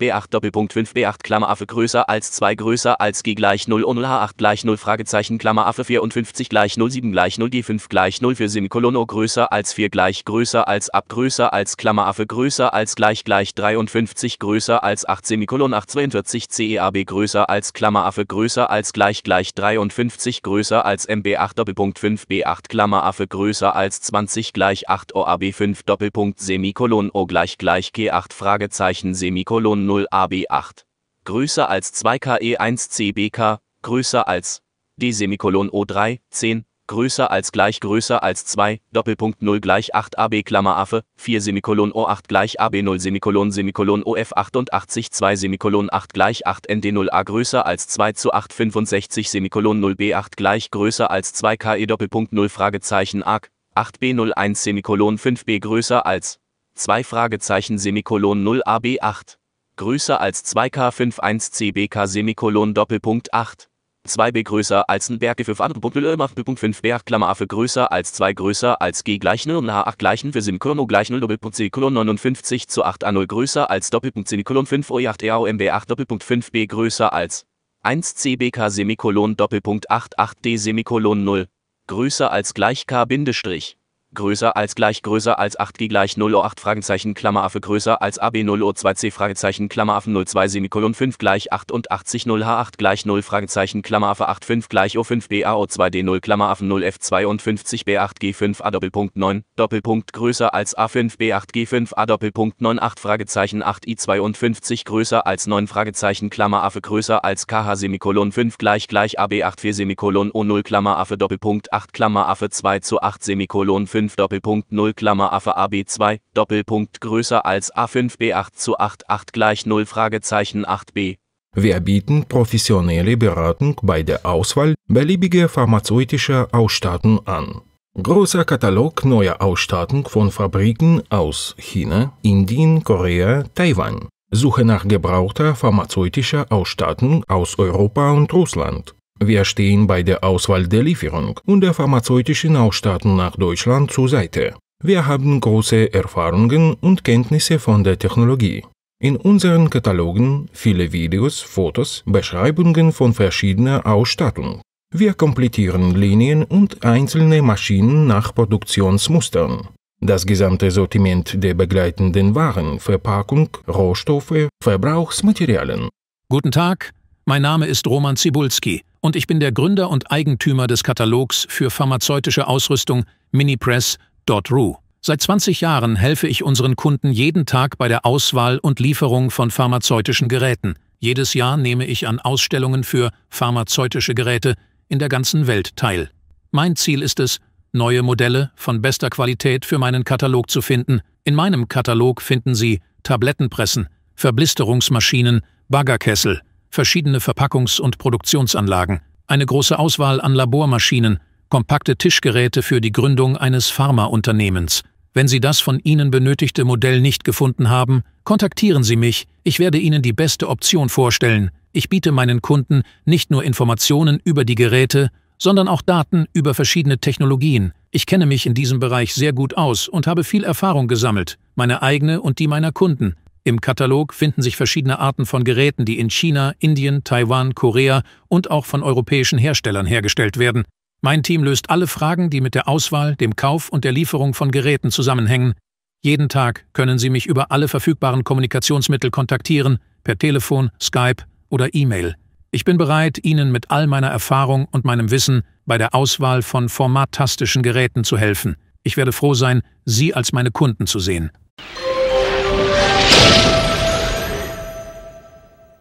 B8 Doppelpunkt 5 B8 Klammer Affe größer als 2 größer als G gleich 0 und H8 gleich 0 Fragezeichen Klammer Affe 54 gleich 0 7 gleich 0 G5 gleich 0 für Semikolon O größer als 4 gleich größer als ab größer als Klammer Affe größer als gleich gleich 53 größer als 8 Semikolon 8 42 CEAB größer als Klammer Affe größer als gleich gleich 53 größer als MB8 Doppelpunkt 5 B8 Klammer Affe größer als 20 gleich 8 OAB 5 Doppelpunkt Semikolon O gleich gleich G8 Fragezeichen Semikolon 0 AB8. Größer als 2 KE1 CBK, größer als D Semikolon O3, 10, größer als gleich größer als 2, Doppelpunkt 0 gleich 8 AB Klammer Affe, 4 Semikolon O8 gleich AB 0 Semikolon Semikolon OF 88 2 Semikolon 8 gleich 8 ND 0 A größer als 2 zu 8 65 Semikolon 0 B8 gleich größer als 2 KE Doppelpunkt 0 Fragezeichen AG, 8 B01 Semikolon 5 B größer als 2 Fragezeichen Semikolon 0 AB 8 größer als 2K51 CBK Semikolon Doppelpunkt 8. 2b größer als ein Berge für Punkt 5 Berg Klammer A für größer als 2 größer als g gleich 0 h 8 gleichen für Simkorno gleich 0 Doppelpunkt c Kolon 59 zu 8 a 0 größer als Doppelpunkt c Kolon 5 o 8 eaomb 8 Doppelpunkt 5 b größer als 1 cbk Semikolon Doppelpunkt 8 8 d Semikolon 0 größer als gleich k Bindestrich größer als gleich größer als 8G gleich 08 Fragezeichen Klammer Affe größer als AB 02 c Fragezeichen Klammer Affen 02 Semikolon 5 gleich 88 0H8 gleich 0 Fragezeichen Klammer Affe 85 gleich O5 BAO2D0 Klammer Affen 0F52 B8G5 A Doppelpunkt 9 Doppelpunkt größer als A5 B8G5 A Doppelpunkt 9 8 Fragezeichen 8I52 größer als 9 Fragezeichen Klammer Affe größer als KH Semikolon 5 gleich gleich AB84 Semikolon O0 Klammer Affe Doppelpunkt 8 Klammer Affe 2 zu 8 Semikolon 5 5 Doppelpunkt 0 Klammer Affe AB2 Doppelpunkt größer als A5 B8 zu 88 gleich 0 Fragezeichen 8b. Wir bieten professionelle Beratung bei der Auswahl beliebiger pharmazeutischer Ausstattung an. Großer Katalog neuer Ausstattung von Fabriken aus China, Indien, Korea, Taiwan. Suche nach gebrauchter pharmazeutischer Ausstattung aus Europa und Russland. Wir stehen bei der Auswahl der Lieferung und der pharmazeutischen Ausstattung nach Deutschland zur Seite. Wir haben große Erfahrungen und Kenntnisse von der Technologie. In unseren Katalogen viele Videos, Fotos, Beschreibungen von verschiedener Ausstattung. Wir komplettieren Linien und einzelne Maschinen nach Produktionsmustern. Das gesamte Sortiment der begleitenden Waren, Verpackung, Rohstoffe, Verbrauchsmaterialien. Guten Tag, mein Name ist Roman Zibulski und ich bin der Gründer und Eigentümer des Katalogs für pharmazeutische Ausrüstung minipress.ru. Seit 20 Jahren helfe ich unseren Kunden jeden Tag bei der Auswahl und Lieferung von pharmazeutischen Geräten. Jedes Jahr nehme ich an Ausstellungen für pharmazeutische Geräte in der ganzen Welt teil. Mein Ziel ist es, neue Modelle von bester Qualität für meinen Katalog zu finden. In meinem Katalog finden Sie Tablettenpressen, Verblisterungsmaschinen, Baggerkessel, verschiedene Verpackungs- und Produktionsanlagen, eine große Auswahl an Labormaschinen, kompakte Tischgeräte für die Gründung eines Pharmaunternehmens. Wenn Sie das von Ihnen benötigte Modell nicht gefunden haben, kontaktieren Sie mich, ich werde Ihnen die beste Option vorstellen. Ich biete meinen Kunden nicht nur Informationen über die Geräte, sondern auch Daten über verschiedene Technologien. Ich kenne mich in diesem Bereich sehr gut aus und habe viel Erfahrung gesammelt, meine eigene und die meiner Kunden. Im Katalog finden sich verschiedene Arten von Geräten, die in China, Indien, Taiwan, Korea und auch von europäischen Herstellern hergestellt werden. Mein Team löst alle Fragen, die mit der Auswahl, dem Kauf und der Lieferung von Geräten zusammenhängen. Jeden Tag können Sie mich über alle verfügbaren Kommunikationsmittel kontaktieren, per Telefon, Skype oder E-Mail. Ich bin bereit, Ihnen mit all meiner Erfahrung und meinem Wissen bei der Auswahl von formattastischen Geräten zu helfen. Ich werde froh sein, Sie als meine Kunden zu sehen.